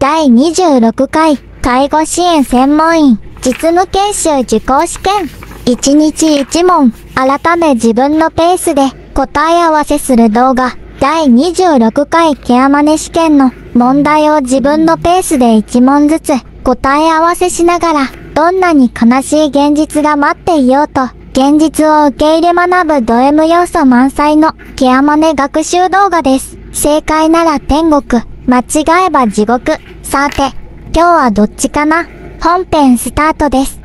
第26回介護支援専門員実務研修受講試験1日1問改め自分のペースで答え合わせする動画第26回ケアマネ試験の問題を自分のペースで1問ずつ答え合わせしながらどんなに悲しい現実が待っていようと現実を受け入れ学ぶド M 要素満載のケアマネ学習動画です。正解なら天国。間違えば地獄。さて、今日はどっちかな本編スタートです。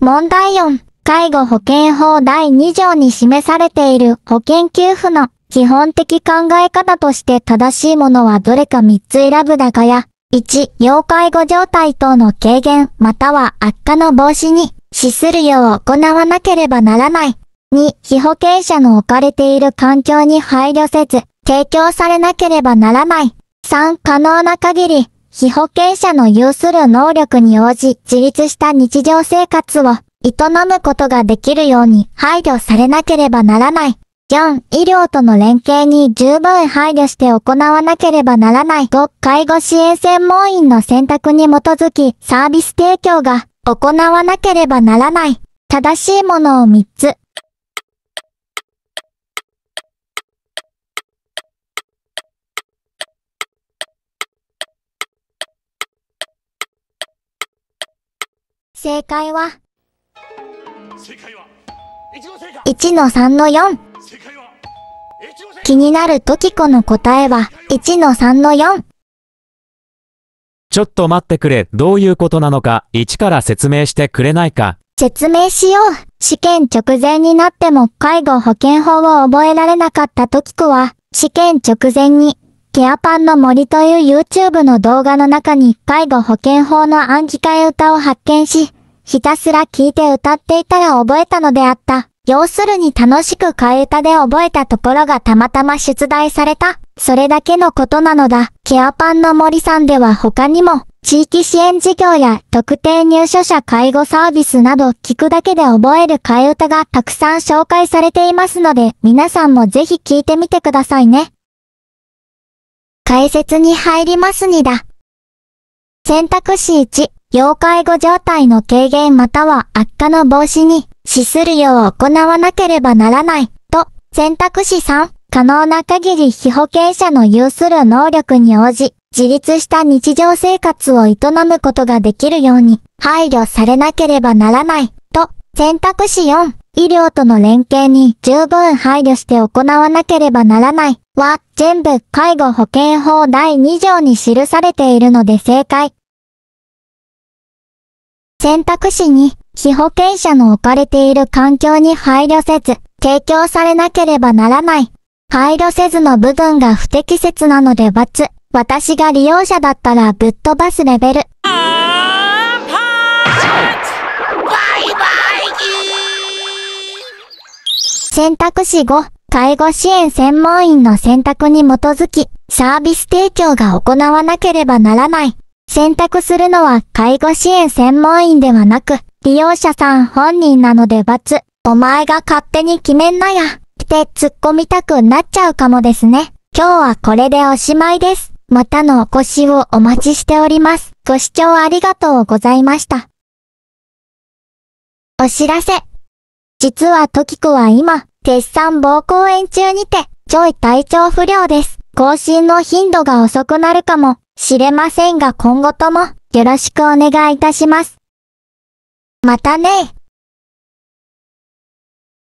問題4。介護保険法第2条に示されている保険給付の基本的考え方として正しいものはどれか3つ選ぶだがや、1、要介護状態等の軽減または悪化の防止に資するよう行わなければならない。二、被保険者の置かれている環境に配慮せず、提供されなければならない。3、可能な限り、被保険者の有する能力に応じ、自立した日常生活を、営むことができるように配慮されなければならない。4、医療との連携に十分配慮して行わなければならない。5、介護支援専門員の選択に基づき、サービス提供が行わなければならない。正しいものを3つ。正解は、1の3の4。気になるトキコの答えは、1の3の4。ちょっと待ってくれ、どういうことなのか、1から説明してくれないか。説明しよう。試験直前になっても介護保険法を覚えられなかったトキコは、試験直前にケアパンの森という YouTube の動画の中に介護保険法の暗記替え歌を発見し、ひたすら聴いて歌っていたら覚えたのであった。要するに楽しく替え歌で覚えたところがたまたま出題された。それだけのことなのだ。ケアパンの森さんでは他にも、地域支援事業や特定入所者介護サービスなど聞くだけで覚える替え歌がたくさん紹介されていますので皆さんもぜひ聞いてみてくださいね。解説に入りますにだ。選択肢1、要介護状態の軽減または悪化の防止に資するよう行わなければならない、と、選択肢3、可能な限り被保険者の有する能力に応じ、自立した日常生活を営むことができるように配慮されなければならない、選択肢4、医療との連携に十分配慮して行わなければならないは全部介護保険法第2条に記されているので正解。選択肢2、被保険者の置かれている環境に配慮せず、提供されなければならない。配慮せずの部分が不適切なので×。私が利用者だったらぶっ飛ばすレベル。選択肢5、介護支援専門員の選択に基づき、サービス提供が行わなければならない。選択するのは介護支援専門員ではなく、利用者さん本人なので罰。お前が勝手に決めんなや。って突っ込みたくなっちゃうかもですね。今日はこれでおしまいです。またのお越しをお待ちしております。ご視聴ありがとうございました。お知らせ。実はトキコは今、絶賛暴行炎中にて、ちょい体調不良です。更新の頻度が遅くなるかもしれませんが今後ともよろしくお願いいたします。またね